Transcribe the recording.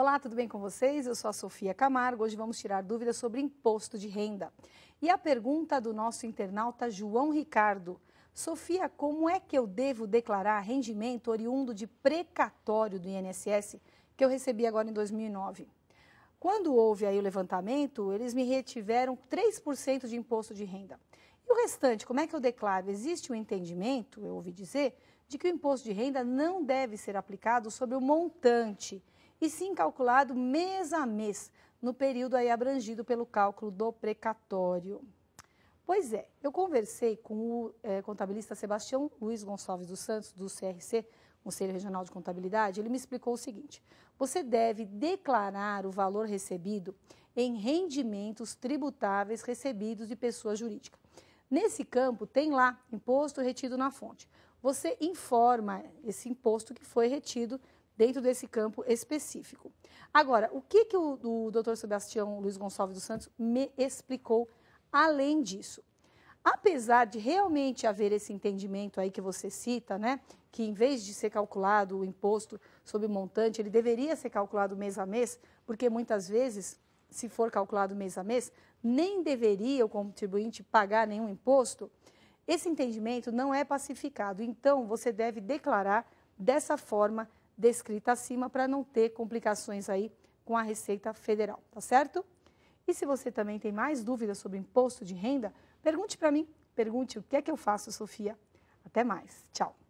Olá, tudo bem com vocês? Eu sou a Sofia Camargo. Hoje vamos tirar dúvidas sobre imposto de renda. E a pergunta do nosso internauta João Ricardo. Sofia, como é que eu devo declarar rendimento oriundo de precatório do INSS que eu recebi agora em 2009? Quando houve aí o levantamento, eles me retiveram 3% de imposto de renda. E o restante, como é que eu declaro? Existe um entendimento, eu ouvi dizer, de que o imposto de renda não deve ser aplicado sobre o montante e sim calculado mês a mês, no período aí abrangido pelo cálculo do precatório. Pois é, eu conversei com o é, contabilista Sebastião Luiz Gonçalves dos Santos, do CRC, Conselho Regional de Contabilidade, ele me explicou o seguinte: você deve declarar o valor recebido em rendimentos tributáveis recebidos de pessoa jurídica. Nesse campo tem lá imposto retido na fonte. Você informa esse imposto que foi retido dentro desse campo específico. Agora, o que, que o, o doutor Sebastião Luiz Gonçalves dos Santos me explicou além disso? Apesar de realmente haver esse entendimento aí que você cita, né, que em vez de ser calculado o imposto sobre o montante, ele deveria ser calculado mês a mês, porque muitas vezes, se for calculado mês a mês, nem deveria o contribuinte pagar nenhum imposto. Esse entendimento não é pacificado, então você deve declarar dessa forma descrita acima para não ter complicações aí com a Receita Federal, tá certo? E se você também tem mais dúvidas sobre imposto de renda, pergunte para mim, pergunte o que é que eu faço, Sofia. Até mais. Tchau.